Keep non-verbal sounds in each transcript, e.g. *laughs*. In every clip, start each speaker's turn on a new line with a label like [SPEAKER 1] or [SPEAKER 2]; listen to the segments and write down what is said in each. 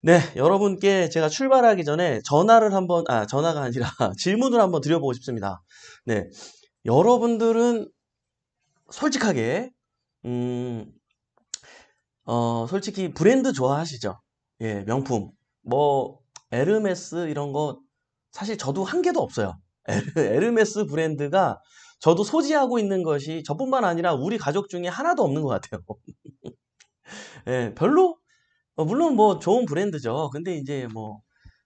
[SPEAKER 1] 네, 여러분께 제가 출발하기 전에 전화를 한번, 아, 전화가 아니라 *laughs* 질문을 한번 드려보고 싶습니다. 네, 여러분들은 솔직하게, 음, 어, 솔직히 브랜드 좋아하시죠? 예, 명품. 뭐, 에르메스 이런 거, 사실 저도 한 개도 없어요. *laughs* 에르메스 브랜드가 저도 소지하고 있는 것이 저뿐만 아니라 우리 가족 중에 하나도 없는 것 같아요. *laughs* 예, 별로 어, 물론 뭐 좋은 브랜드죠. 근데 이제 뭐,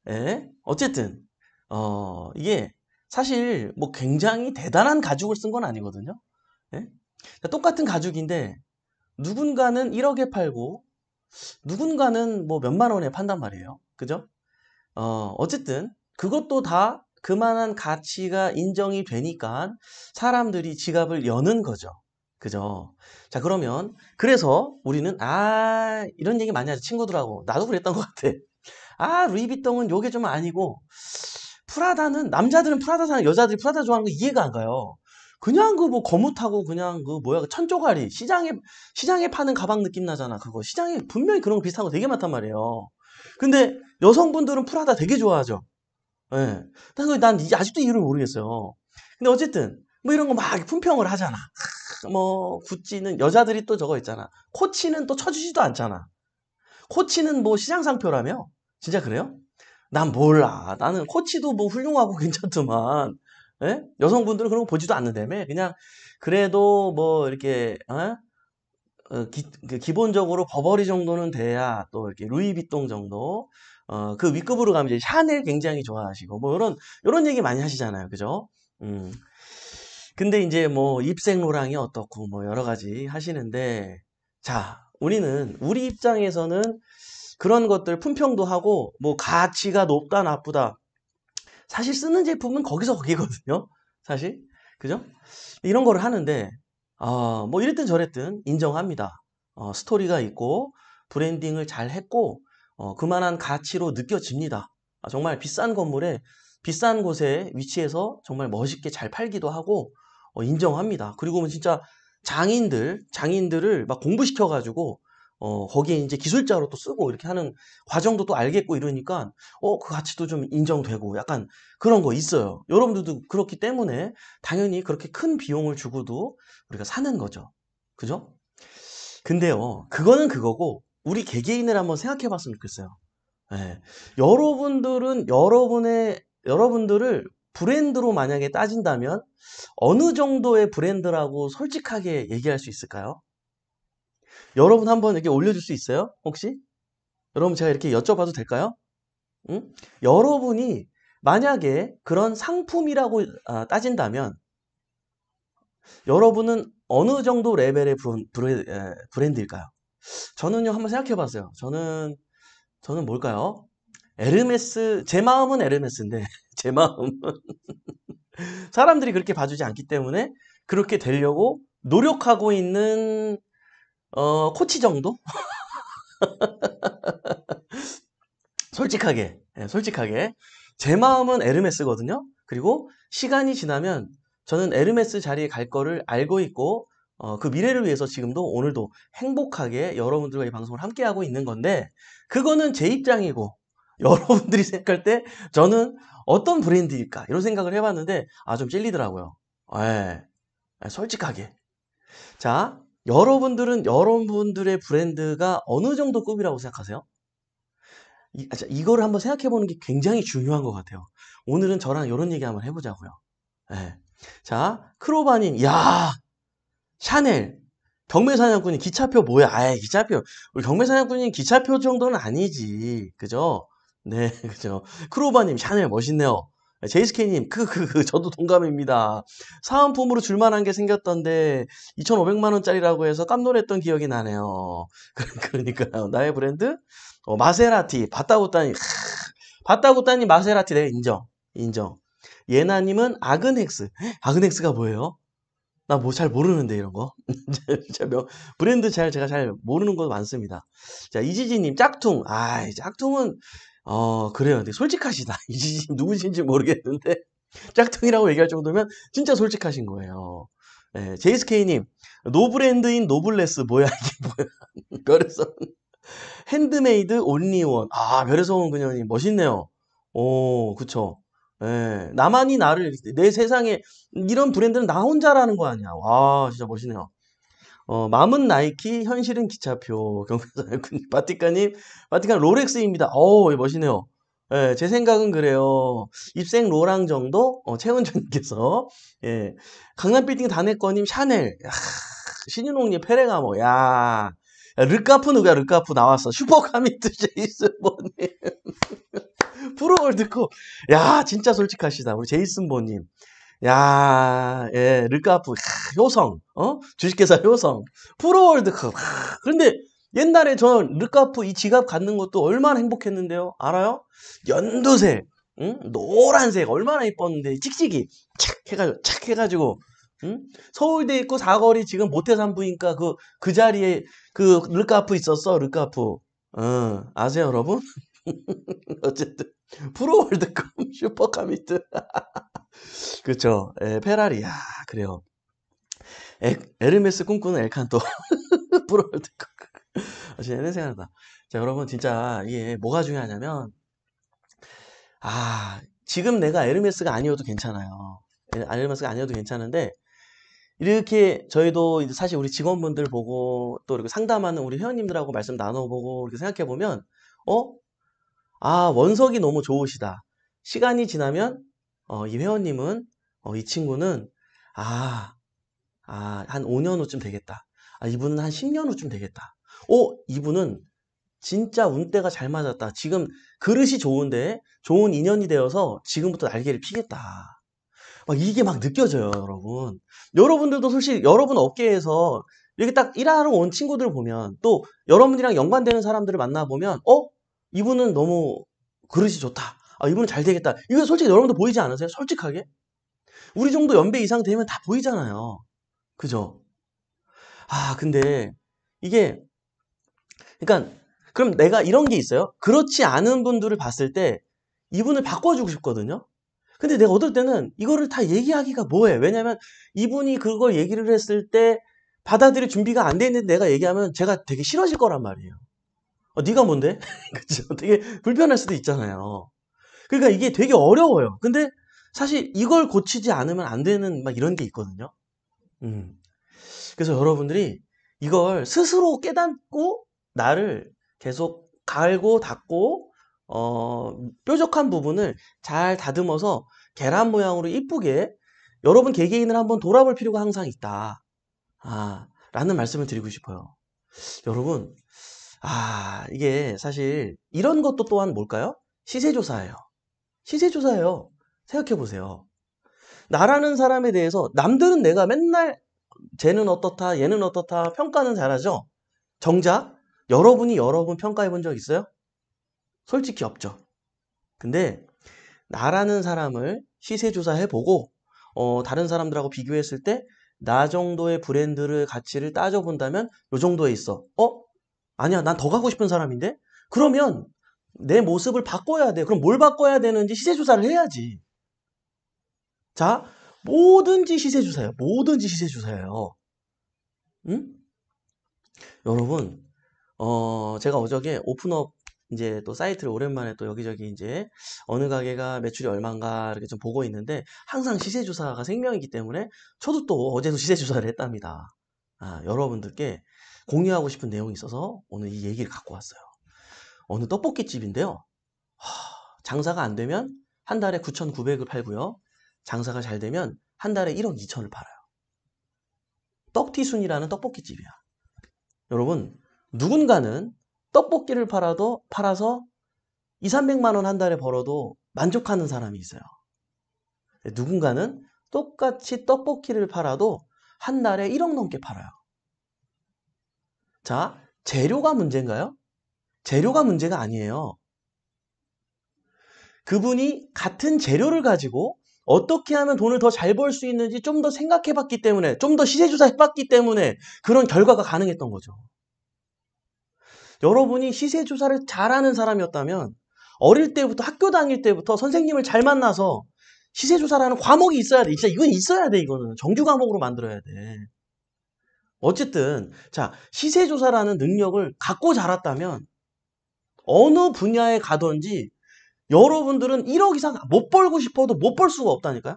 [SPEAKER 1] 예? 어쨌든, 어, 이게 사실 뭐 굉장히 대단한 가죽을 쓴 건 아니거든요. 예? 그러니까 똑같은 가죽인데 누군가는 1억에 팔고 누군가는 뭐 몇만 원에 판단 말이에요. 그죠? 어, 어쨌든 그것도 다 그만한 가치가 인정이 되니까 사람들이 지갑을 여는 거죠. 그죠? 자, 그러면, 그래서 우리는, 아, 이런 얘기 많이 하죠. 친구들하고. 나도 그랬던 것 같아. 아, 루이비통은 요게 좀 아니고, 프라다는, 남자들은 프라다 사는, 여자들이 프라다 좋아하는 거 이해가 안 가요. 그냥 그 뭐 거뭇하고 그냥 그 뭐야, 그 천조가리. 시장에, 시장에 파는 가방 느낌 나잖아. 그거. 시장에 분명히 그런 거 비슷한 거 되게 많단 말이에요. 근데 여성분들은 프라다 되게 좋아하죠. 예. 네. 난, 그, 난 아직도 이유를 모르겠어요. 근데 어쨌든, 뭐 이런 거 막 품평을 하잖아. 뭐 구찌는 여자들이 또 저거 있잖아. 코치는 또 쳐주지도 않잖아. 코치는 뭐 시장 상표라며? 진짜 그래요? 난 몰라. 나는 코치도 뭐 훌륭하고 *laughs* 괜찮지만 에? 예? 여성분들은 그런 거 보지도 않는다며. 그냥 그래도 뭐 이렇게 어? 어 기, 그 본적으로 버버리 정도는 돼야 또 이렇게 루이비통 정도 어, 그 윗급으로 가면 이제 샤넬 굉장히 좋아하시고 뭐 이런 이런 얘기 많이 하시잖아요, 그죠? 음. 근데 이제 뭐 입생로랑이 어떻고 뭐 여러 가지 하시는데 자 우리는 우리 입장에서는 그런 것들 품평도 하고 뭐 가치가 높다 나쁘다 사실 쓰는 제품은 거기서 거기거든요 사실 그죠 이런 거를 하는데 어, 뭐 이랬든 저랬든 인정합니다 어, 스토리가 있고 브랜딩을 잘 했고 어, 그만한 가치로 느껴집니다 아, 정말 비싼 건물에 비싼 곳에 위치해서 정말 멋있게 잘 팔기도 하고 어, 인정합니다. 그리고 뭐 진짜 장인들, 장인들을 막 공부시켜가지고 어, 거기에 이제 기술자로 또 쓰고 이렇게 하는 과정도 또 알겠고 이러니까, 어, 그 가치도 좀 인정되고 약간 그런 거 있어요. 여러분들도 그렇기 때문에 당연히 그렇게 큰 비용을 주고도 우리가 사는 거죠. 그죠? 근데요, 그거는 그거고, 우리 개개인을 한번 생각해 봤으면 좋겠어요. 네. 여러분들은 여러분의, 여러분들을 브랜드로 만약에 따진다면 어느 정도의 브랜드라고 솔직하게 얘기할 수 있을까요? 여러분 한번 이렇게 올려줄 수 있어요? 혹시? 여러분 제가 이렇게 여쭤봐도 될까요? 응? 여러분이 만약에 그런 상품이라고 아, 따진다면 여러분은 어느 정도 레벨의 브랜드, 일까요 저는요 한번 생각해 봤어요. 저는 저는 뭘까요? 에르메스 제 마음은 에르메스인데 제 마음은. *laughs* 사람들이 그렇게 봐주지 않기 때문에 그렇게 되려고 노력하고 있는 어, 코치 정도? *laughs* 솔직하게, 네, 솔직하게. 제 마음은 에르메스거든요. 그리고 시간이 지나면 저는 에르메스 자리에 갈 거를 알고 있고 어, 그 미래를 위해서 지금도 오늘도 행복하게 여러분들과 이 방송을 함께하고 있는 건데 그거는 제 입장이고 *laughs* 여러분들이 생각할 때 저는 어떤 브랜드일까? 이런 생각을 해봤는데, 아, 좀 찔리더라고요. 예. 예, 솔직하게. 자, 여러분들은 여러분들의 브랜드가 어느 정도 급이라고 생각하세요? 이, 아, 이거를 한번 생각해 보는 게 굉장히 중요한 것 같아요. 오늘은 저랑 이런 얘기 한번 해보자고요. 예. 자, 크로바님, 야 샤넬, 경매사냥꾼이 기차표 뭐야? 아예 기차표. 우리 경매사냥꾼이 기차표 정도는 아니지. 그죠? 네, *laughs* 그죠. 크로바님, 샤넬 멋있네요. 제이스케이님, 크크크, 그, 그, 그, 저도 동감입니다. 사은품으로 줄만한 게 생겼던데, 2,500만원짜리라고 해서 깜놀했던 기억이 나네요. *laughs* 그러니까요. 나의 브랜드? 어, 마세라티, 바따고따님, 바따고따님 마세라티, 네, 인정. 인정. 예나님은 아그넥스아그넥스가 뭐예요? 나 뭐 잘 모르는데, 이런 거. *laughs* 브랜드 잘, 제가 잘 모르는 거 많습니다. 자, 이지지님, 짝퉁. 아 짝퉁은 어, 그래요. 근데 솔직하시다. *laughs* 누구신지 모르겠는데, *laughs* 짝퉁이라고 얘기할 정도면 진짜 솔직하신 거예요. 예, 제이스케이님 노브랜드인 노블레스, 뭐야, 이게 *laughs* 뭐야. 별에서 핸드메이드 온리원. 아, 별에서 온 그녀님, 멋있네요. 오, 그쵸. 예, 나만이 나를, 내 세상에, 이런 브랜드는 나 혼자라는 거 아니야. 와, 진짜 멋있네요. 어, 마음은 나이키, 현실은 기차표. *laughs* 경사사였군요. 바티카님, 바티카 롤렉스입니다. 어우, 멋있네요 예, 제 생각은 그래요. 입생 로랑 정도? 어, 최은주님께서. 예. 강남 빌딩 단핵권님 샤넬. 야, 신윤홍님 페레가모. 야. 야 르카프 누가 르카프 나왔어. 슈퍼카미트 제이슨보님. *laughs* 프로월드컵. 야, 진짜 솔직하시다. 우리 제이슨보님. 야, 예, 르카프, 효성, 어? 주식회사 효성, 프로월드컵. 그런데 옛날에 저는 르카프 이 지갑 갖는 것도 얼마나 행복했는데요. 알아요? 연두색, 응? 노란색, 얼마나 이뻤는데, 찍찍이, 착 해가지고, 착 해가지고, 응? 서울대 있고 사거리 지금 모태산부인과 그, 그 자리에 그 르카프 있었어, 르카프. 어, 아세요, 여러분? *laughs* 어쨌든, 프로월드컵 *laughs* 슈퍼카미트. 그렇죠. 에, 페라리. 야, 그래요. 에, 에르메스 꿈꾸는 엘칸토. *laughs* 부러울 듯. 아, 진짜 옛날 생각나. 자, 여러분, 진짜 이게 뭐가 중요하냐면, 아, 지금 내가 에르메스가 아니어도 괜찮아요. 에르메스가 아니어도 괜찮은데, 이렇게 저희도 사실 우리 직원분들 보고 또 이렇게 상담하는 우리 회원님들하고 말씀 나눠보고 이렇게 생각해보면, 어? 아, 원석이 너무 좋으시다. 시간이 지나면 어, 이 회원님은 어, 이 친구는 아, 아, 한 5년 후쯤 되겠다. 아, 이분은 한 10년 후쯤 되겠다. 오, 어, 이분은 진짜 운때가 잘 맞았다. 지금 그릇이 좋은데 좋은 인연이 되어서 지금부터 날개를 피겠다. 막 이게 막 느껴져요, 여러분. 여러분들도 솔직히 여러분 업계에서 이렇게 딱 일하러 온 친구들 보면 또 여러분들이랑 연관되는 사람들을 만나보면 어? 이분은 너무 그릇이 좋다. 아, 이분 은잘 되겠다. 이거 솔직히 여러분도 보이지 않으세요? 솔직하게? 우리 정도 연배 이상 되면 다 보이잖아요. 그죠? 아, 근데 이게, 그러니까, 그럼 내가 이런 게 있어요. 그렇지 않은 분들을 봤을 때 이분을 바꿔주고 싶거든요. 근데 내가 어떨 때는 이거를 다 얘기하기가 뭐해. 왜냐면 이분이 그걸 얘기를 했을 때 받아들일 준비가 안 돼 있는데 내가 얘기하면 제가 되게 싫어질 거란 말이에요. 어, 네가 뭔데? *laughs* 그죠? 되게 불편할 수도 있잖아요. 그러니까 이게 되게 어려워요. 근데 사실 이걸 고치지 않으면 안 되는 막 이런 게 있거든요. 음. 그래서 여러분들이 이걸 스스로 깨닫고 나를 계속 갈고 닦고 어, 뾰족한 부분을 잘 다듬어서 계란 모양으로 이쁘게 여러분 개개인을 한번 돌아볼 필요가 항상 있다. 아, 라는 말씀을 드리고 싶어요. 여러분, 아, 이게 사실 이런 것도 또한 뭘까요? 시세조사예요. 시세조사예요. 생각해보세요. 나라는 사람에 대해서 남들은 내가 맨날 쟤는 어떻다, 얘는 어떻다 평가는 잘하죠. 정작 여러분이 여러분 평가해 본 적 있어요? 솔직히 없죠. 근데 나라는 사람을 시세조사해 보고 어, 다른 사람들하고 비교했을 때 나 정도의 브랜드를 가치를 따져본다면 요 정도에 있어. 어? 아니야, 난 더 가고 싶은 사람인데? 그러면 내 모습을 바꿔야 돼. 그럼 뭘 바꿔야 되는지 시세조사를 해야지. 자, 뭐든지 시세조사예요. 뭐든지 시세조사예요. 응? 여러분, 어, 제가 어저께 오픈업 이제 또 사이트를 오랜만에 또 여기저기 이제 어느 가게가 매출이 얼마인가 이렇게 좀 보고 있는데 항상 시세조사가 생명이기 때문에 저도 또 어제도 시세조사를 했답니다. 아, 여러분들께 공유하고 싶은 내용이 있어서 오늘 이 얘기를 갖고 왔어요. 어느 떡볶이집인데요. 장사가 안 되면 한 달에 9,900을 팔고요. 장사가 잘 되면 한 달에 1억 2천을 팔아요. 떡튀순이라는 떡볶이집이야. 여러분, 누군가는 떡볶이를 팔아도 팔아서 2, 300만 원 한 달에 벌어도 만족하는 사람이 있어요. 누군가는 똑같이 떡볶이를 팔아도 한 달에 1억 넘게 팔아요. 자, 재료가 문제인가요? 재료가 문제가 아니에요. 그분이 같은 재료를 가지고 어떻게 하면 돈을 더 잘 벌 수 있는지 좀 더 생각해 봤기 때문에, 좀 더 시세조사 해 봤기 때문에 그런 결과가 가능했던 거죠. 여러분이 시세조사를 잘하는 사람이었다면 어릴 때부터 학교 다닐 때부터 선생님을 잘 만나서 시세조사라는 과목이 있어야 돼. 진짜 이건 있어야 돼, 이거는. 정규 과목으로 만들어야 돼. 어쨌든, 자, 시세조사라는 능력을 갖고 자랐다면 어느 분야에 가든지 여러분들은 1억 이상 못 벌고 싶어도 못 벌 수가 없다니까요.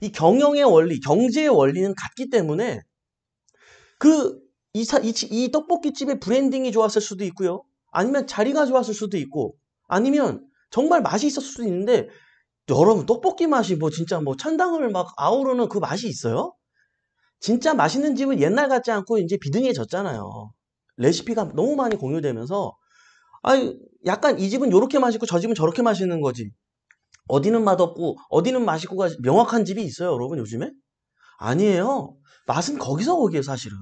[SPEAKER 1] 이 경영의 원리, 경제의 원리는 같기 때문에 그 이, 이, 이 떡볶이집의 브랜딩이 좋았을 수도 있고요. 아니면 자리가 좋았을 수도 있고 아니면 정말 맛이 있었을 수도 있는데 여러분 떡볶이 맛이 뭐 진짜 뭐 천당을 막 아우르는 그 맛이 있어요? 진짜 맛있는 집은 옛날 같지 않고 이제 비등해졌잖아요. 레시피가 너무 많이 공유되면서 아 약간 이 집은 이렇게 맛있고 저 집은 저렇게 맛있는 거지. 어디는 맛없고 어디는 맛있고가 명확한 집이 있어요, 여러분 요즘에? 아니에요. 맛은 거기서 거기에 사실은.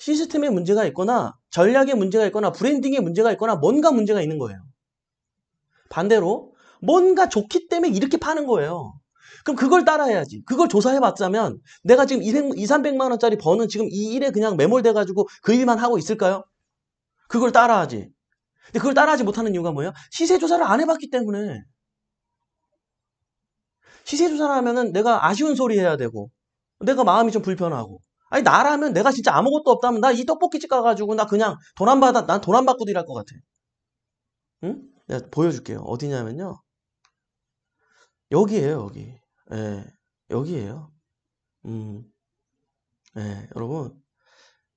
[SPEAKER 1] 시스템에 문제가 있거나 전략에 문제가 있거나 브랜딩에 문제가 있거나 뭔가 문제가 있는 거예요. 반대로 뭔가 좋기 때문에 이렇게 파는 거예요. 그럼 그걸 따라해야지. 그걸 조사해봤자면 내가 지금 2 300만 원짜리 버는 지금 이 일에 그냥 매몰돼가지고 그 일만 하고 있을까요? 그걸 따라하지. 근데 그걸 따라하지 못하는 이유가 뭐예요? 시세 조사를 안 해봤기 때문에. 시세 조사를 하면은 내가 아쉬운 소리 해야 되고 내가 마음이 좀 불편하고 아니 나라면 내가 진짜 아무것도 없다면 나 이 떡볶이집 가가지고 나 그냥 돈안 받아 난돈안 받고도 일할 것 같아. 응? 내가 보여줄게요. 어디냐면요. 여기에요, 여기. 예, 여기에요. 음. 예, 여러분.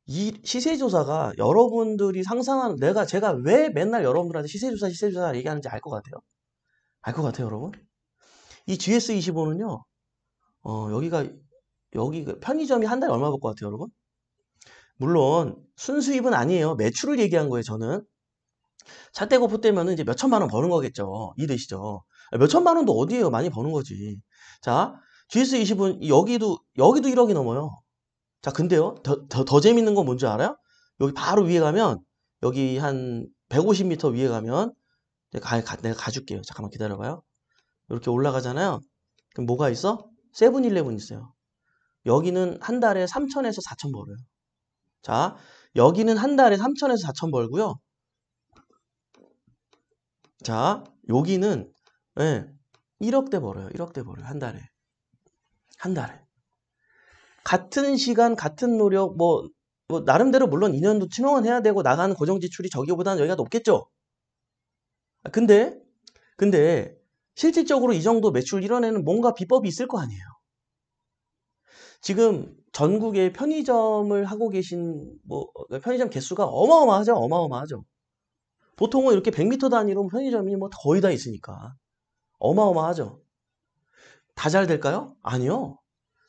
[SPEAKER 1] 이 시세조사가 여러분들이 상상하는, 내가, 제가 왜 맨날 여러분들한테 시세조사, 시세조사 얘기하는지 알 것 같아요? 알 것 같아요, 여러분? 이 GS25는요, 어, 여기가, 여기, 그 편의점이 한 달에 얼마 벌 것 같아요, 여러분? 물론, 순수입은 아니에요. 매출을 얘기한 거예요, 저는. 차 떼고 포때면은 이제 몇천만 원 버는 거겠죠. 이해되시죠? 아, 몇 천만 원도 어디에요? 많이 버는 거지. 자, GS 20은 여기도 여기도 1억이 넘어요. 자, 근데요. 더, 더, 더 재밌는 건 뭔지 알아요? 여기 바로 위에 가면 여기 한 150m 위에 가면 내가, 가, 내가 가줄게요. 잠깐만 기다려봐요. 이렇게 올라가잖아요. 그럼 뭐가 있어? 세븐일레븐 있어요. 여기는 한 달에 3천에서 4천 벌어요. 자, 여기는 한 달에 3천에서 4천 벌고요. 자, 여기는 예. 1억대 벌어요. 1억대 벌어요. 한 달에. 한 달에. 같은 시간, 같은 노력, 뭐, 뭐 나름대로 물론 2년도 치명은 해야 되고 나가는 고정 지출이 저기보다는 여기가 높겠죠. 아, 근데, 근데 실질적으로 이 정도 매출 이뤄내는 뭔가 비법이 있을 거 아니에요. 지금 전국에 편의점을 하고 계신 뭐 어, 편의점 개수가 어마어마하죠. 어마어마하죠. 보통은 이렇게 100m 단위로 뭐 편의점이 뭐 거의 다 있으니까. 어마어마하죠. 다 잘 될까요? 아니요.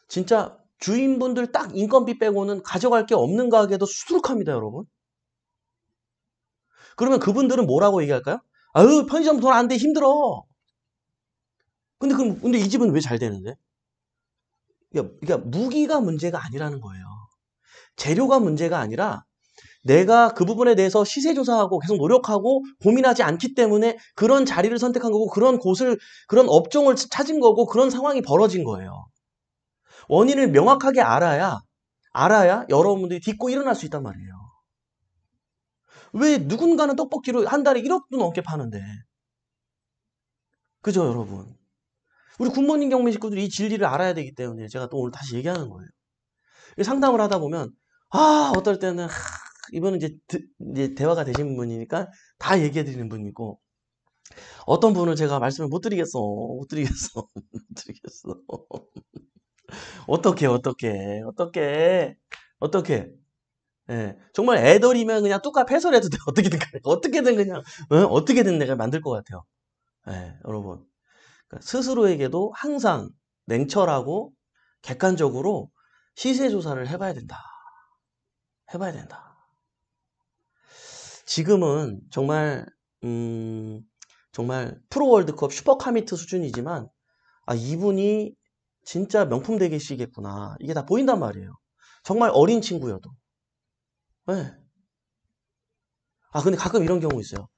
[SPEAKER 1] 진짜 주인분들 딱 인건비 빼고는 가져갈 게 없는 가게도 수두룩합니다, 여러분. 그러면 그분들은 뭐라고 얘기할까요? 아유, 편의점 돈 안 돼, 힘들어. 근데 그럼, 근데 이 집은 왜 잘 되는데? 그러니까, 그러니까 무기가 문제가 아니라는 거예요. 재료가 문제가 아니라 내가 그 부분에 대해서 시세조사하고 계속 노력하고 고민하지 않기 때문에 그런 자리를 선택한 거고 그런 곳을 그런 업종을 찾은 거고 그런 상황이 벌어진 거예요. 원인을 명확하게 알아야 알아야 여러분들이 딛고 일어날 수 있단 말이에요. 왜 누군가는 떡볶이로한 달에 1억도 넘게 파는데 그죠 여러분? 우리 굿모닝 경매 식구들이 이 진리를 알아야 되기 때문에 제가 또 오늘 다시 얘기하는 거예요. 상담을 하다 보면 아 어떨 때는 하, 이분은 이제, 드, 이제 대화가 되신 분이니까 다 얘기해 드리는 분이고 어떤 분을 제가 말씀을 못 드리겠어 못 드리겠어 *laughs* 못 드리겠어 어떻게 어떻게 어떻게 어떻게 예, 정말 애들이면 그냥 뚜까 패설해도 돼 *laughs* 어떻게든 어떻게든 그냥 어? 떻게든 내가 만들 것 같아요 예, 여러분 그러니까 스스로에게도 항상 냉철하고 객관적으로 시세 조사를 해봐야 된다 해봐야 된다 지금은 정말 음, 정말 프로 월드컵 슈퍼 카미트 수준이지만 아 이분이 진짜 명품 대게시겠구나 이게 다 보인단 말이에요. 정말 어린 친구여도. 네. 아 근데 가끔 이런 경우 있어요.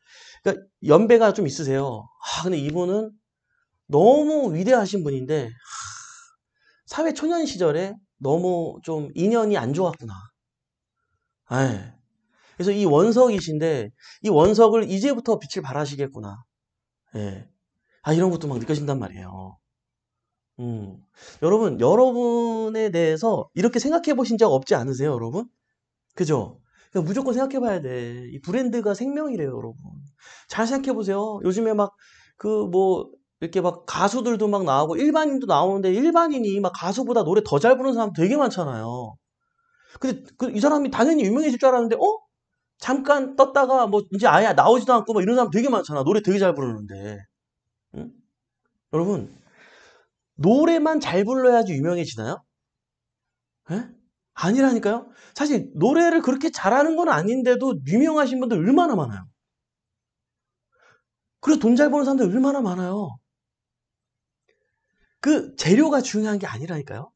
[SPEAKER 1] 그러니까 연배가 좀 있으세요. 아 근데 이분은 너무 위대하신 분인데 하, 사회 초년 시절에 너무 좀 인연이 안 좋았구나. 에 네. 그래서 이 원석이신데 이 원석을 이제부터 빛을 발하시겠구나. 예. 아 이런 것도 막 느껴진단 말이에요. 음. 여러분 여러분에 대해서 이렇게 생각해 보신 적 없지 않으세요, 여러분? 그죠? 그러니까 무조건 생각해 봐야 돼. 이 브랜드가 생명이래요, 여러분. 잘 생각해 보세요. 요즘에 막 그 뭐 이렇게 막 가수들도 막 나오고 일반인도 나오는데 일반인이 막 가수보다 노래 더 잘 부르는 사람 되게 많잖아요. 근데 그 이 사람이 당연히 유명해질 줄 알았는데 어? 잠깐 떴다가 뭐 이제 아예 나오지도 않고 막 이런 사람 되게 많잖아. 노래 되게 잘 부르는데. 응? 여러분, 노래만 잘 불러야지 유명해지나요? 에? 예? 아니라니까요. 사실 노래를 그렇게 잘하는 건 아닌데도 유명하신 분들 얼마나 많아요. 그리고 돈 잘 버는 사람들 얼마나 많아요. 그 재료가 중요한 게 아니라니까요.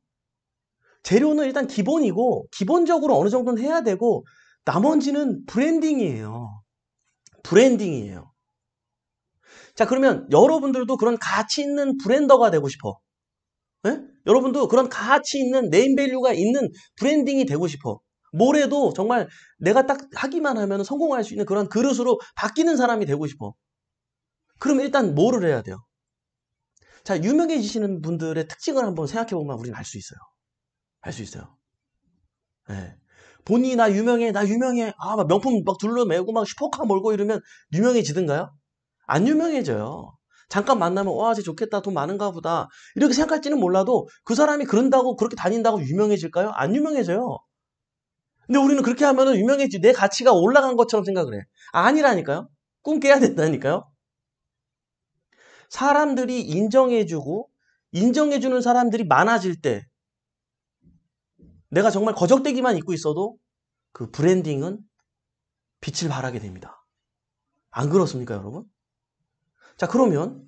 [SPEAKER 1] 재료는 일단 기본이고 기본적으로 어느 정도는 해야 되고 나머지는 브랜딩이에요. 브랜딩이에요. 자, 그러면 여러분들도 그런 가치 있는 브랜더가 되고 싶어. 네? 여러분도 그런 가치 있는 네임밸류가 있는 브랜딩이 되고 싶어. 뭘 해도 정말 내가 딱 하기만 하면 성공할 수 있는 그런 그릇으로 바뀌는 사람이 되고 싶어. 그럼 일단 뭐를 해야 돼요? 자, 유명해지시는 분들의 특징을 한번 생각해 보면 우리는 알 수 있어요. 알 수 있어요. 네. 본인이 나 유명해, 나 유명해. 아, 막 명품 막 둘러매고 막 슈퍼카 몰고 이러면 유명해지든가요? 안 유명해져요. 잠깐 만나면 와, 쟤 좋겠다. 돈 많은가 보다. 이렇게 생각할지는 몰라도 그 사람이 그런다고 그렇게 다닌다고 유명해질까요? 안 유명해져요. 근데 우리는 그렇게 하면은 유명해지 내 가치가 올라간 것처럼 생각을 해. 아, 아니라니까요. 꿈 깨야 된다니까요. 사람들이 인정해주고 인정해주는 사람들이 많아질 때 내가 정말 거적대기만 입고 있어도 그 브랜딩은 빛을 발하게 됩니다. 안 그렇습니까, 여러분? 자, 그러면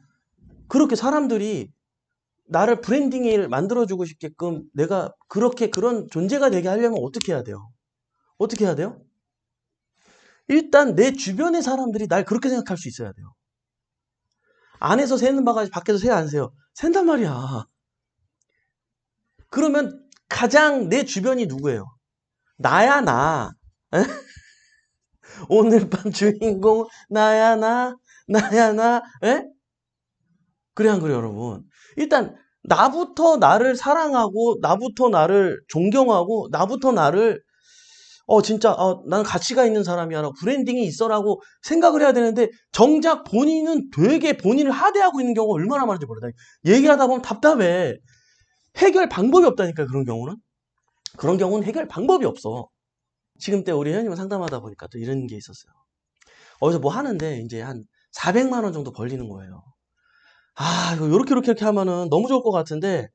[SPEAKER 1] 그렇게 사람들이 나를 브랜딩을 만들어주고 싶게끔 내가 그렇게 그런 존재가 되게 하려면 어떻게 해야 돼요? 어떻게 해야 돼요? 일단 내 주변의 사람들이 날 그렇게 생각할 수 있어야 돼요. 안에서 새는 바가지 밖에서 새안 새요. 샌단 말이야. 그러면 가장 내 주변이 누구예요? 나야 나. *laughs* 오늘 밤 주인공 나야 나 나야 나. 에? 그래 안 그래 여러분? 일단 나부터 나를 사랑하고 나부터 나를 존경하고 나부터 나를 어 진짜 어, 나는 가치가 있는 사람이야라고 브랜딩이 있어라고 생각을 해야 되는데 정작 본인은 되게 본인을 하대하고 있는 경우가 얼마나 많은지 모르다 얘기하다 보면 답답해 해결 방법이 없다니까 그런 경우는 그런 경우는 해결 방법이 없어 지금 때 우리 회원님을 상담하다 보니까 또 이런 게 있었어요 어디서 뭐 하는데 이제 한 400만 원 정도 벌리는 거예요 아 이거 요렇게 요렇게 이렇게 하면은 너무 좋을 것 같은데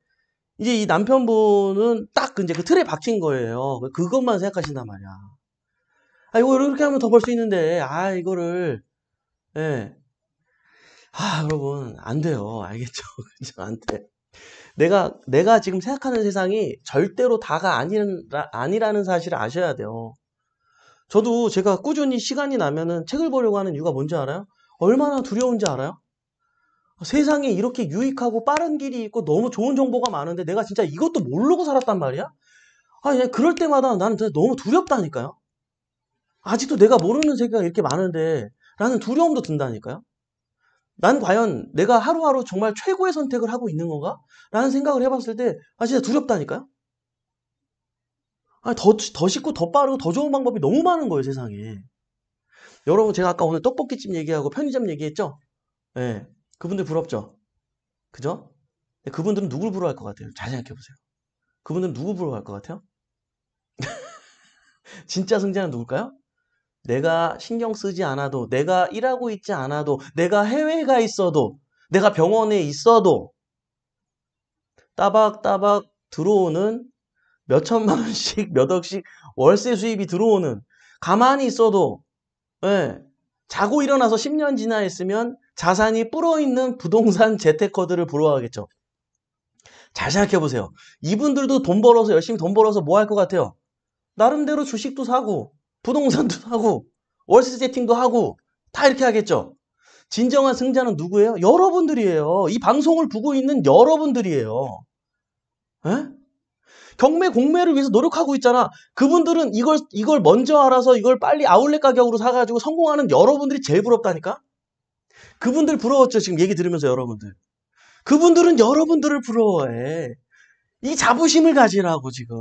[SPEAKER 1] 이제 이 남편분은 딱 이제 그 틀에 박힌 거예요 그것만 생각하신단 말이야 아 이거 이렇게 하면 더 벌 수 있는데 아 이거를 예. 아 여러분 안 돼요 알겠죠 *laughs* 그죠 안 돼. 내가 내가 지금 생각하는 세상이 절대로 다가 아니라는, 아니라는 사실을 아셔야 돼요. 저도 제가 꾸준히 시간이 나면은 책을 보려고 하는 이유가 뭔지 알아요? 얼마나 두려운지 알아요? 세상에 이렇게 유익하고 빠른 길이 있고 너무 좋은 정보가 많은데 내가 진짜 이것도 모르고 살았단 말이야? 아, 그냥 예, 그럴 때마다 나는 진짜 너무 두렵다니까요. 아직도 내가 모르는 세계가 이렇게 많은데 라는 두려움도 든다니까요. 난 과연 내가 하루하루 정말 최고의 선택을 하고 있는 건가? 라는 생각을 해봤을 때, 아, 진짜 두렵다니까요? 아, 더, 더 쉽고 더 빠르고 더 좋은 방법이 너무 많은 거예요, 세상에. 여러분, 제가 아까 오늘 떡볶이집 얘기하고 편의점 얘기했죠? 예. 네, 그분들 부럽죠? 그죠? 네, 그분들은 누굴 부러워할 것 같아요? 잘 생각해보세요. 그분들은 누구 부러워할 것 같아요? *laughs* 진짜 승자는 누굴까요? 내가 신경 쓰지 않아도, 내가 일하고 있지 않아도, 내가 해외가 있어도, 내가 병원에 있어도, 따박따박 들어오는 몇천만 원씩, 몇 억씩 월세 수입이 들어오는, 가만히 있어도, 예, 자고 일어나서 10년 지나 있으면 자산이 불어있는 부동산 재테커들을 부러워하겠죠. 잘 생각해보세요. 이분들도 돈 벌어서 열심히 돈 벌어서 뭐 할 것 같아요? 나름대로 주식도 사고, 부동산도 하고 월세 세팅도 하고 다 이렇게 하겠죠. 진정한 승자는 누구예요? 여러분들이에요. 이 방송을 보고 있는 여러분들이에요. 에? 경매 공매를 위해서 노력하고 있잖아. 그분들은 이걸 이걸 먼저 알아서 이걸 빨리 아울렛 가격으로 사가지고 성공하는 여러분들이 제일 부럽다니까. 그분들 부러웠죠 지금 얘기 들으면서 여러분들. 그분들은 여러분들을 부러워해. 이 자부심을 가지라고 지금.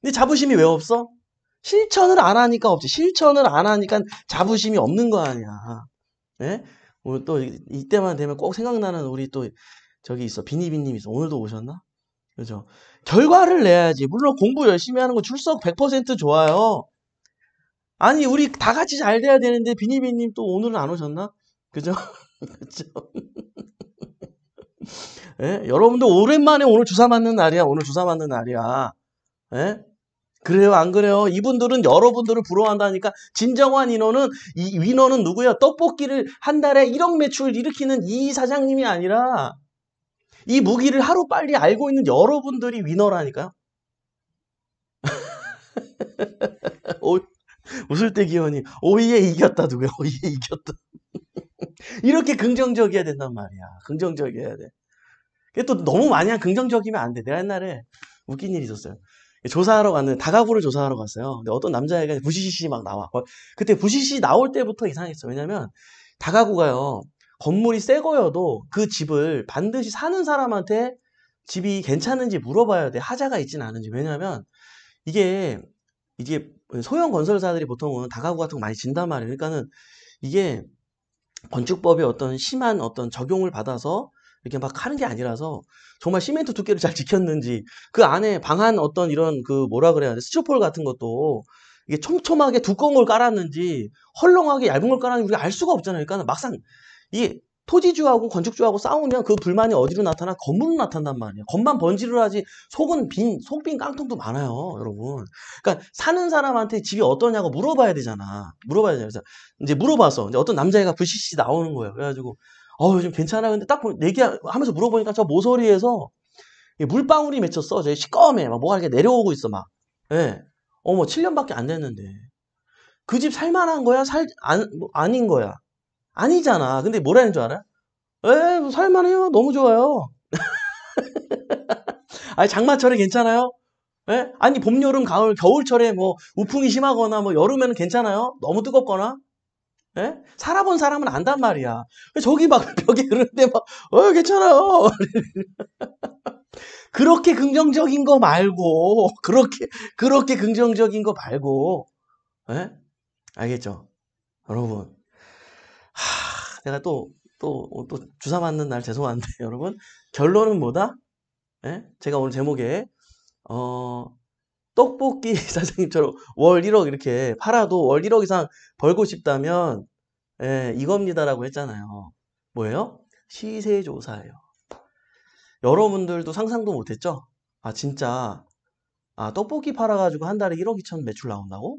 [SPEAKER 1] 근데 자부심이 왜 없어? 실천을 안 하니까 없지. 실천을 안 하니까 자부심이 없는 거 아니야. 예? 오늘 또 이때만 되면 꼭 생각나는 우리 또 저기 있어. 비니비님 있어. 오늘도 오셨나? 그죠? 결과를 내야지. 물론 공부 열심히 하는 거 출석 100% 좋아요. 아니, 우리 다 같이 잘 돼야 되는데 비니비님 또 오늘은 안 오셨나? 그죠? *laughs* 그죠? 예? 여러분들 오랜만에 오늘 주사 맞는 날이야. 오늘 주사 맞는 날이야. 예? 그래요, 안 그래요? 이분들은 여러분들을 부러워한다니까 진정한 인원은 이 위너는 누구야? 떡볶이를 한 달에 1억 매출 일으키는 이 사장님이 아니라 이 무기를 하루 빨리 알고 있는 여러분들이 위너라니까요. *laughs* 오, 웃을 때기원이 오이에 이겼다 누구야? 오이에 이겼다. *laughs* 이렇게 긍정적이어야 된단 말이야. 긍정적이어야 돼. 또 너무 많이 한 긍정적이면 안 돼. 내가 옛날에 웃긴 일이 있었어요. 조사하러 갔는데 다가구를 조사하러 갔어요. 근데 어떤 남자애가 부시시 시막 나와. 어, 그때 부시시 나올 때부터 이상했어. 왜냐면 다가구가요. 건물이 새 거여도 그 집을 반드시 사는 사람한테 집이 괜찮은지 물어봐야 돼. 하자가 있진 않은지. 왜냐면 이게 이게 소형 건설사들이 보통은 다가구 같은 거 많이 진단 말이에요. 그러니까는 이게 건축법의 어떤 심한 어떤 적용을 받아서 이렇게 막 하는 게 아니라서 정말 시멘트 두께를 잘 지켰는지 그 안에 방한 어떤 이런 그 뭐라 그래야 돼 스티로폴 같은 것도 이게 촘촘하게 두꺼운 걸 깔았는지 헐렁하게 얇은 걸 깔았는지 우리가 알 수가 없잖아요. 그러니까 막상 이 토지주하고 건축주하고 싸우면 그 불만이 어디로 나타나? 건물로 나타난단 말이에요. 건만 번지를 하지 속은 빈, 속 빈 깡통도 많아요, 여러분. 그러니까 사는 사람한테 집이 어떠냐고 물어봐야 되잖아. 물어봐야 되잖아. 이제 물어봐서 이제 어떤 남자애가 불시시 나오는 거예요. 그래가지고 어, 요즘 괜찮아. 근데 딱 보면, 얘기하면서 물어보니까 저 모서리에서 물방울이 맺혔어. 저 시꺼매. 막 뭐가 이렇게 내려오고 있어. 막. 예. 어머, 7년밖에 안 됐는데. 그 집 살만한 거야? 살, 안, 뭐, 아닌 거야? 아니잖아. 근데 뭐라는 줄 알아? 에, 예, 뭐 살만해요. 너무 좋아요. *laughs* 아니, 장마철에 괜찮아요? 에? 예? 아니, 봄, 여름, 가을, 겨울철에 뭐, 우풍이 심하거나 뭐, 여름에는 괜찮아요? 너무 뜨겁거나? 예? 살아본 사람은 안단 말이야. 저기 막 *laughs* 벽에 그러는데 막, 어, 괜찮아. 요 *laughs* 그렇게 긍정적인 거 말고, 그렇게, 그렇게 긍정적인 거 말고, 예? 알겠죠? 여러분. 하, 내가 또, 또, 또 주사 맞는 날 죄송한데, *laughs* 여러분. 결론은 뭐다? 예? 제가 오늘 제목에, 어, 떡볶이 *laughs* 사장님처럼 월 1억 이렇게 팔아도 월 1억 이상 벌고 싶다면 예, 이겁니다라고 했잖아요. 뭐예요? 시세조사예요. 여러분들도 상상도 못했죠? 아 진짜 아 떡볶이 팔아가지고 한 달에 1억 2천 매출 나온다고?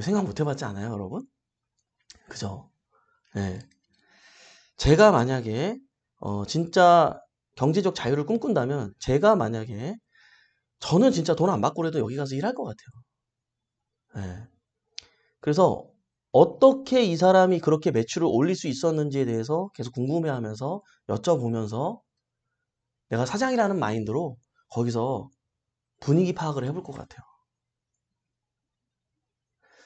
[SPEAKER 1] 생각 못해봤지 않아요 여러분? 그죠? 예. 제가 만약에 어, 진짜 경제적 자유를 꿈꾼다면 제가 만약에 저는 진짜 돈 안 받고라도 여기 가서 일할 것 같아요. 네. 그래서 어떻게 이 사람이 그렇게 매출을 올릴 수 있었는지에 대해서 계속 궁금해하면서 여쭤보면서 내가 사장이라는 마인드로 거기서 분위기 파악을 해볼 것 같아요.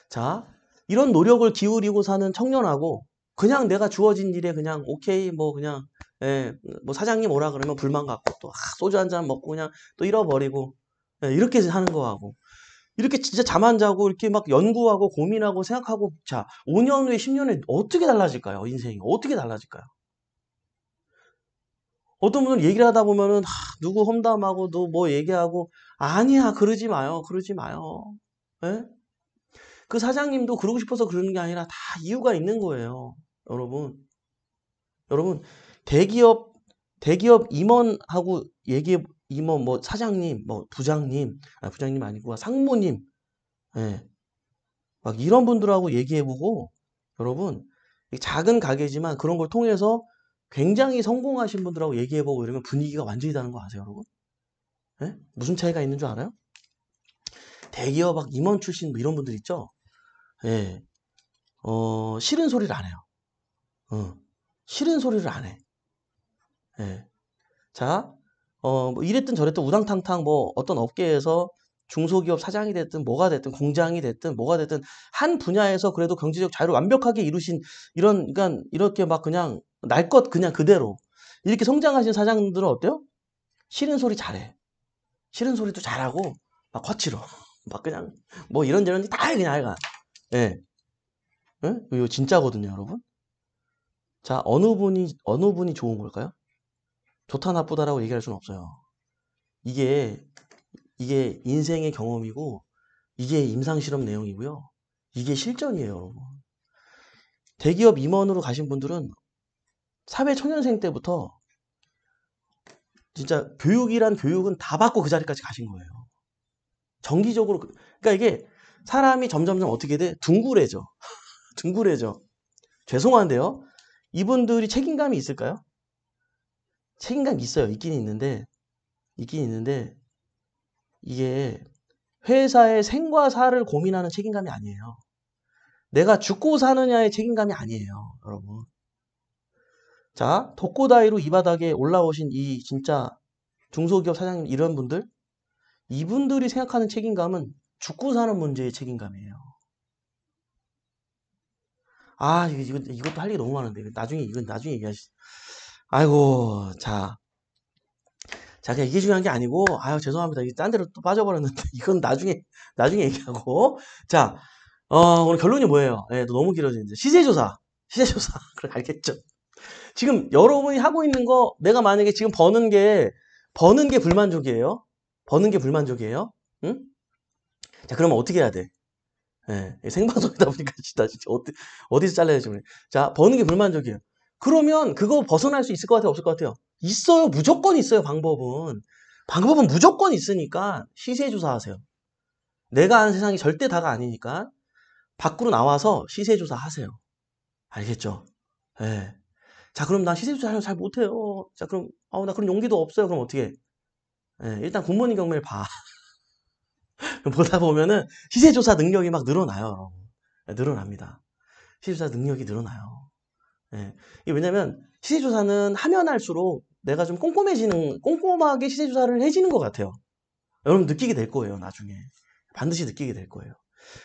[SPEAKER 1] 자, 이런 노력을 기울이고 사는 청년하고 그냥 내가 주어진 일에 그냥 오케이 뭐 그냥 예, 뭐 사장님 오라 그러면 불만 갖고 또 아, 소주 한 잔 먹고 그냥 또 잃어버리고 예, 이렇게 하는 거하고 이렇게 진짜 잠 안 자고 이렇게 막 연구하고 고민하고 생각하고 자 5년 후에 10년 후에 어떻게 달라질까요? 인생이 어떻게 달라질까요? 어떤 분은 얘기를 하다 보면은 하, 누구 험담하고 너 뭐 얘기하고 아니야 그러지 마요 그러지 마요 에? 예? 그 사장님도 그러고 싶어서 그러는 게 아니라 다 이유가 있는 거예요 여러분 여러분 대기업 대기업 임원하고 얘기 해 임원, 뭐 사장님, 뭐 부장님, 아, 부장님 아니고 상무님, 예. 막 이런 분들하고 얘기해보고 여러분 작은 가게지만 그런 걸 통해서 굉장히 성공하신 분들하고 얘기해보고 이러면 분위기가 완전히 다른 거 아세요, 여러분? 예? 무슨 차이가 있는 줄 알아요? 대기업 막 임원 출신 뭐 이런 분들 있죠? 예. 어, 싫은 소리를 안 해요. 어, 싫은 소리를 안 해. 예. 자, 어, 뭐 이랬든 저랬든 우당탕탕 뭐 어떤 업계에서 중소기업 사장이 됐든 뭐가 됐든 공장이 됐든 뭐가 됐든 한 분야에서 그래도 경제적 자유를 완벽하게 이루신 이런 그러니까 이렇게 막 그냥 날 것 그냥 그대로 이렇게 성장하신 사장들은 어때요? 싫은 소리 잘해. 싫은 소리도 잘하고 막 거칠어. *laughs* 막 그냥 뭐 이런저런 다 그냥 알가. 예. 응? 이거 진짜거든요, 여러분. 자, 어느 분이 어느 분이 좋은 걸까요? 좋다 나쁘다라고 얘기할 수는 없어요. 이게 이게 인생의 경험이고 이게 임상 실험 내용이고요. 이게 실전이에요, 여러분. 대기업 임원으로 가신 분들은 사회 초년생 때부터 진짜 교육이란 교육은 다 받고 그 자리까지 가신 거예요. 정기적으로 그, 그러니까 이게 사람이 점점점 어떻게 돼? 둥그해져둥그해져 *laughs* 죄송한데요. 이분들이 책임감이 있을까요? 책임감 있어요. 있긴 있는데 있긴 있는데 이게 회사의 생과 사를 고민하는 책임감이 아니에요. 내가 죽고 사느냐의 책임감이 아니에요, 여러분. 자, 독고다이로 이 바닥에 올라오신 이 진짜 중소기업 사장님 이런 분들 이분들이 생각하는 책임감은 죽고 사는 문제의 책임감이에요. 아, 이거, 이거, 이것도 할 일이 너무 많은데. 나중에, 이건 나중에 얘기하시, 아이고, 자. 자, 그냥 이게 중요한 게 아니고, 아유, 죄송합니다. 이딴 데로 또 빠져버렸는데, *laughs* 이건 나중에, 나중에 얘기하고. 자, 어, 오늘 결론이 뭐예요? 예, 네, 너무 길어지는데. 시세조사. 시세조사. *laughs* 그래, 알겠죠? 지금 여러분이 하고 있는 거, 내가 만약에 지금 버는 게, 버는 게 불만족이에요? 버는 게 불만족이에요? 응? 자, 그러면 어떻게 해야 돼? 예, 생방송이다 보니까 *laughs* 진짜, 진짜 어디, 어디서 잘라야 되지? 자, 버는 게 불만족이에요. 그러면 그거 벗어날 수 있을 것 같아요? 없을 것 같아요? 있어요. 무조건 있어요. 방법은. 방법은 무조건 있으니까 시세조사하세요. 내가 아는 세상이 절대 다가 아니니까 밖으로 나와서 시세조사 하세요. 알겠죠? 예. 네. 자, 그럼 나 시세조사 잘 못해요. 자, 그럼, 아우, 나 그런 용기도 없어요. 그럼 어떻게? 네, 예, 일단 굿모닝 경매를 봐. *laughs* 보다 보면은 시세조사 능력이 막 늘어나요, 여러분. 예, 늘어납니다. 시세조사 능력이 늘어나요. 예. 왜냐면 시세조사는 하면 할수록 내가 좀 꼼꼼해지는, 꼼꼼하게 시세조사를 해지는 것 같아요. 여러분 느끼게 될 거예요, 나중에. 반드시 느끼게 될 거예요.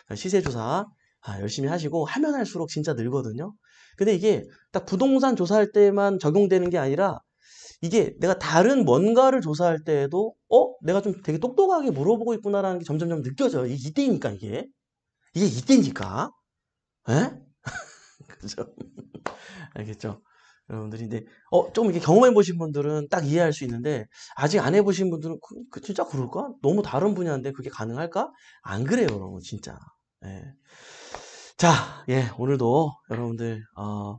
[SPEAKER 1] 그러니까 시세조사 아, 열심히 하시고 하면 할수록 진짜 늘거든요. 근데 이게 딱 부동산 조사할 때만 적용되는 게 아니라 이게 내가 다른 뭔가를 조사할 때에도 어? 내가 좀 되게 똑똑하게 물어보고 있구나라는 게 점점점 느껴져요. 이게 이때니까 이게. 이게 이때니까. 에? 예? 그죠? *laughs* 알겠죠? 여러분들이 이제 어, 좀 이렇게 경험해 보신 분들은 딱 이해할 수 있는데 아직 안 해보신 분들은 그, 그 진짜 그럴까? 너무 다른 분야인데 그게 가능할까? 안 그래요, 여러분 진짜. 예. 자, 예, 오늘도 여러분들 어,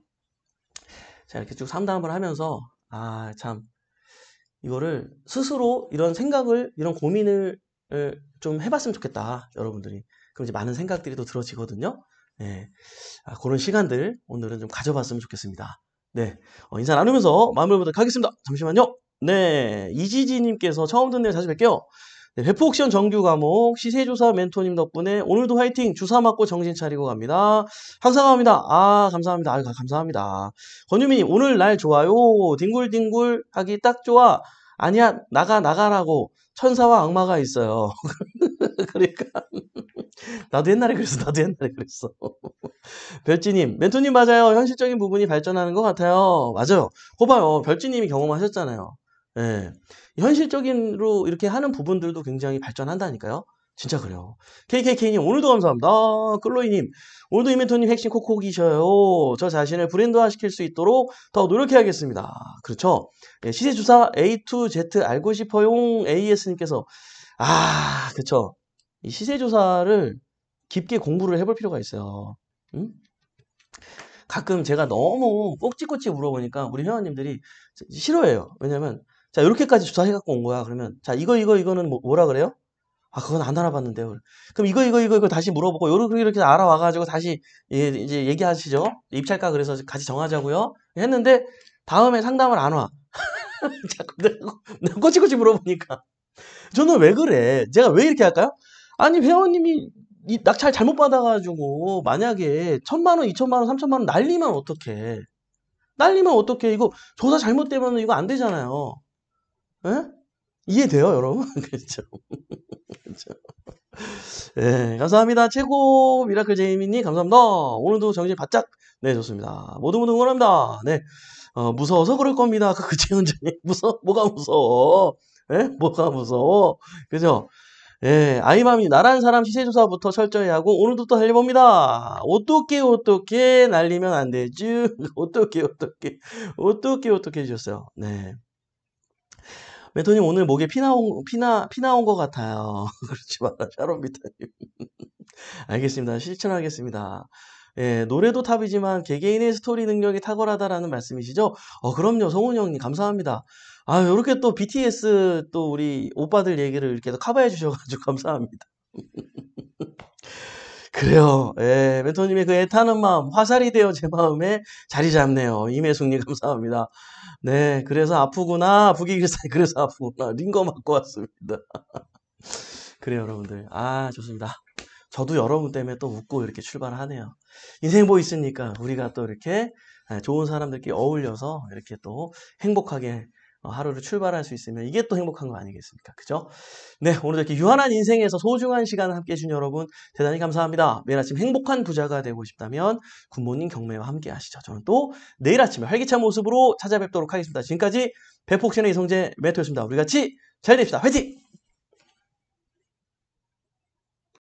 [SPEAKER 1] 자 이렇게 쭉 상담을 하면서 아 참 이거를 스스로 이런 생각을 이런 고민을 좀 해봤으면 좋겠다 여러분들이 그럼 이제 많은 생각들이 또 들어지거든요 예, 아, 그런 시간들 오늘은 좀 가져봤으면 좋겠습니다. 네, 어, 인사 나누면서 마무리 보도록 하겠습니다. 잠시만요. 네, 이지지님께서 처음 듣는 일 다시 뵐게요. 네, 배포옥션 정규 과목 시세조사 멘토님 덕분에 오늘도 화이팅 주사 맞고 정신 차리고 갑니다. 항상 합니다. 아 감사합니다. 아 감사합니다. 권유민님 오늘 날 좋아요. 뒹굴뒹굴 하기 딱 좋아. 아니야 나가 나가라고 천사와 악마가 있어요. *laughs* 그러니까 나도 옛날에 그랬어. 나도 옛날에 그랬어. *laughs* 별지님, 멘토님 맞아요. 현실적인 부분이 발전하는 것 같아요. 맞아요. 호봐요. 별지님이 경험하셨잖아요. 예. 현실적으로 이렇게 하는 부분들도 굉장히 발전한다니까요. 진짜 그래요. KKK님, 오늘도 감사합니다. 클로이님, 오늘도 이멘토님 핵심 콕콕이셔요. 저 자신을 브랜드화 시킬 수 있도록 더 노력해야겠습니다. 그렇죠. 예, 시세주사 A to Z 알고 싶어용 AS님께서, 아, 그쵸. 그렇죠. 이 시세조사를 깊게 공부를 해볼 필요가 있어요. 응? 가끔 제가 너무 꼭지꼭지 물어보니까 우리 회원님들이 싫어해요. 왜냐면 자 이렇게까지 조사해갖고 온 거야. 그러면 자 이거 이거 이거는 뭐, 라 그래요? 아 그건 안 알아봤는데요. 그럼 이거 이거 이거 이거 다시 물어보고 요렇게 이렇게 알아와가지고 다시 예, 이제 얘기하시죠. 입찰가 그래서 같이 정하자고요. 했는데 다음에 상담을 안 와. *laughs* 자꾸 내가 꼬치꼬치 물어보니까 저는 왜 그래? 제가 왜 이렇게 할까요? 아니 회원님이 이 낙찰 잘못 받아가지고 만약에 천만 원, 이천만 원, 삼천만 원 날리면 어떡해? 날리면 어떡해? 이거 조사 잘못되면 이거 안 되잖아요. 에? 예? 이해돼요, 여러분? *laughs* 그렇죠. 그렇죠. 네, 감사합니다. 최고 미라클 제이미님 감사합니다. 오늘도 정신 바짝 네 좋습니다. 모두 모두 응원합니다. 네, 어, 무서워서 그럴 겁니다. *laughs* 그 최현장님 무서 뭐가 무서워? 에? 예? 뭐가 무서워? 그죠? 예, 아이맘이 나란 사람 시세조사부터 철저히 하고 오늘도 또 달려봅니다. 어떻게 어떻게 날리면 안 되지? *laughs* 어떻게 어떻게 어떻게 어떻게 해주셨어요? 네. 멘토님 오늘 목에 피 나온 피나 피 나온 것 같아요. *laughs* 그렇지 마라 샤론비타님. *laughs* 알겠습니다. 실천하겠습니다. 예, 노래도 탑이지만 개개인의 스토리 능력이 탁월하다라는 말씀이시죠? 어, 그럼요. 성훈 형님 감사합니다. 아, 이렇게 또 BTS 또 우리 오빠들 얘기를 이렇게 해서 커버해 주셔가지고 *laughs* 감사합니다. 그래요. 예, 멘토님의 그 애타는 마음, 화살이 되어 제 마음에 자리 잡네요. 임혜숙님 감사합니다. 네, 그래서 아프구나. 북프 길사이 그래서 아프구나. 링거 맞고 왔습니다. 그래요, 여러분들. 아, 좋습니다. 저도 여러분 때문에 또 웃고 이렇게 출발하네요. 인생 보 뭐 있습니까? 우리가 또 이렇게 아, 좋은 사람들끼리 어울려서 이렇게 또 행복하게 어, 하루를 출발할 수 있으면 이게 또 행복한 거 아니겠습니까? 그죠? 네, 오늘 이렇게 유한한 인생에서 소중한 시간을 함께 해주신 여러분 대단히 감사합니다. 매일 아침 행복한 부자가 되고 싶다면 굿모닝 경매와 함께 하시죠. 저는 또 내일 아침에 활기찬 모습으로 찾아뵙도록 하겠습니다. 지금까지 배폭신의 이성재 메토였습니다. 우리 같이 잘 됩시다. 화이팅!